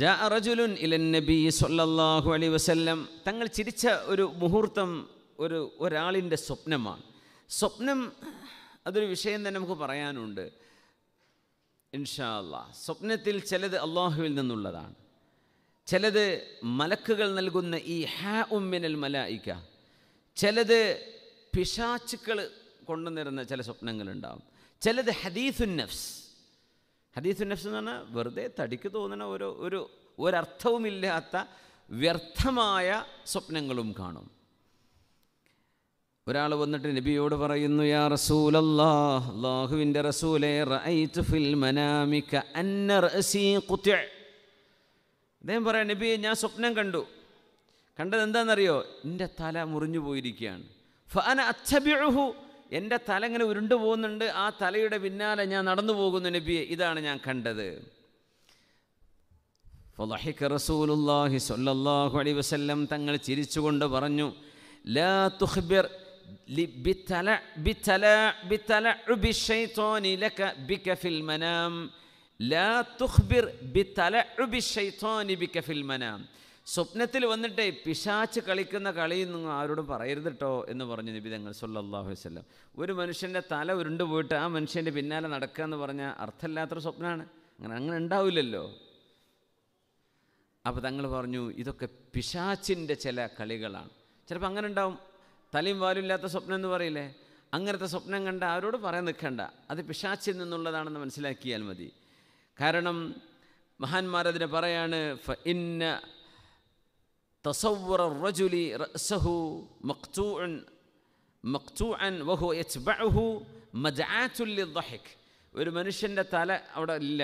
ജാ ഇലൻ നബി സൊല്ലാഹു അലി വസല്ലം തങ്ങൾ ചിരിച്ച ഒരു മുഹൂർത്തം ഒരു ഒരാളിൻ്റെ സ്വപ്നമാണ് സ്വപ്നം അതൊരു വിഷയം തന്നെ നമുക്ക് പറയാനുണ്ട് ഇൻഷാ അല്ലാ സ്വപ്നത്തിൽ ചിലത് അള്ളാഹുവിൽ നിന്നുള്ളതാണ് ചിലത് മലക്കുകൾ നൽകുന്ന ഈ ഹാ ഉമ്മിനൽ മലായിക്ക ചിലത് പിശാച്ചുക്കൾ കൊണ്ടുവന്നിരുന്ന ചില സ്വപ്നങ്ങളുണ്ടാവും ചിലത് ഹദീഫുൻ നഫ്സ് ഹദീസ് നഫ്സ് എന്ന് പറഞ്ഞാൽ വെറുതെ തടിക്ക് തോന്നുന്ന ഒരു ഒരു ഒരർത്ഥവുമില്ലാത്ത വ്യർത്ഥമായ സ്വപ്നങ്ങളും കാണും ഒരാൾ വന്നിട്ട് നബിയോട് പറയുന്നു യാ റസൂൽ അള്ളാഹുവിൻ്റെ റസൂലെ അദ്ദേഹം പറയാം നബി ഞാൻ സ്വപ്നം കണ്ടു കണ്ടത് എന്താണെന്നറിയോ എൻ്റെ തല മുറിഞ്ഞു പോയിരിക്കുകയാണ് എൻ്റെ തല ഇങ്ങനെ ഉരുണ്ടു പോകുന്നുണ്ട് ആ തലയുടെ പിന്നാലെ ഞാൻ നടന്നു പോകുന്നു നബിയെ ഇതാണ് ഞാൻ കണ്ടത് ഫലഹിക്ക് റസൂലുല്ലാഹി സൊല്ലാഹു അലൈ വസ്ല്ലം തങ്ങൾ ചിരിച്ചുകൊണ്ട് പറഞ്ഞു ലാ തുഹ്ബിർ ലാ തുഹ്ബിർ സ്വപ്നത്തിൽ വന്നിട്ട് പിശാച്ച് കളിക്കുന്ന കളിയൊന്നും ആരോടും പറയരുത് കേട്ടോ എന്ന് പറഞ്ഞു നിബിതങ്ങൾ സല്ലാഹു വസ്ലം ഒരു മനുഷ്യൻ്റെ തല ഉരുണ്ടു പോയിട്ട് ആ മനുഷ്യൻ്റെ പിന്നാലെ നടക്കുക എന്ന് പറഞ്ഞാൽ അർത്ഥമില്ലാത്തൊരു സ്വപ്നമാണ് അങ്ങനെ അങ്ങനെ ഉണ്ടാവില്ലല്ലോ അപ്പോൾ തങ്ങൾ പറഞ്ഞു ഇതൊക്കെ പിശാച്ചിൻ്റെ ചില കളികളാണ് ചിലപ്പോൾ അങ്ങനെ ഉണ്ടാവും തലയും വാലുമില്ലാത്ത സ്വപ്നം എന്ന് പറയില്ലേ അങ്ങനത്തെ സ്വപ്നം കണ്ട ആരോട് പറയാൻ നിൽക്കണ്ട അത് പിശാച്ചിൽ നിന്നുള്ളതാണെന്ന് മനസ്സിലാക്കിയാൽ മതി കാരണം മഹാന്മാരതിനെ പറയാണ് ഇന്ന تصور الرجل رأسه مقطوع وهو يتبعه യച്ബഅഹു للضحك ഒരു മനുഷ്യൻ്റെ തല അവിടെ ഇല്ല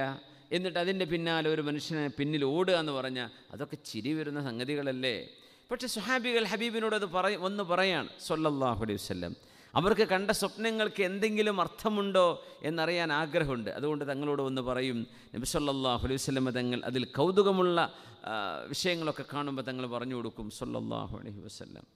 എന്നിട്ട് അതിൻ്റെ പിന്നാലെ ഒരു മനുഷ്യനെ പിന്നിൽ ഓടുക എന്ന് പറഞ്ഞാൽ അതൊക്കെ ചിരി വരുന്ന സംഗതികളല്ലേ പക്ഷേ സുഹാബികൾ ഹബീബിനോട് അത് പറ ഒന്ന് പറയാണ് സൊല്ലാഹു അലൈഹി വല്ലം അവർക്ക് കണ്ട സ്വപ്നങ്ങൾക്ക് എന്തെങ്കിലും അർത്ഥമുണ്ടോ എന്നറിയാൻ ആഗ്രഹമുണ്ട് അതുകൊണ്ട് തങ്ങളോട് ഒന്ന് പറയും നബിസല്ലാഹു അലൈഹി വസ്ലമ തങ്ങൾ അതിൽ കൗതുകമുള്ള വിഷയങ്ങളൊക്കെ കാണുമ്പോൾ തങ്ങൾ പറഞ്ഞു കൊടുക്കും സല്ലാഹു അലൈഹി വസ്ലം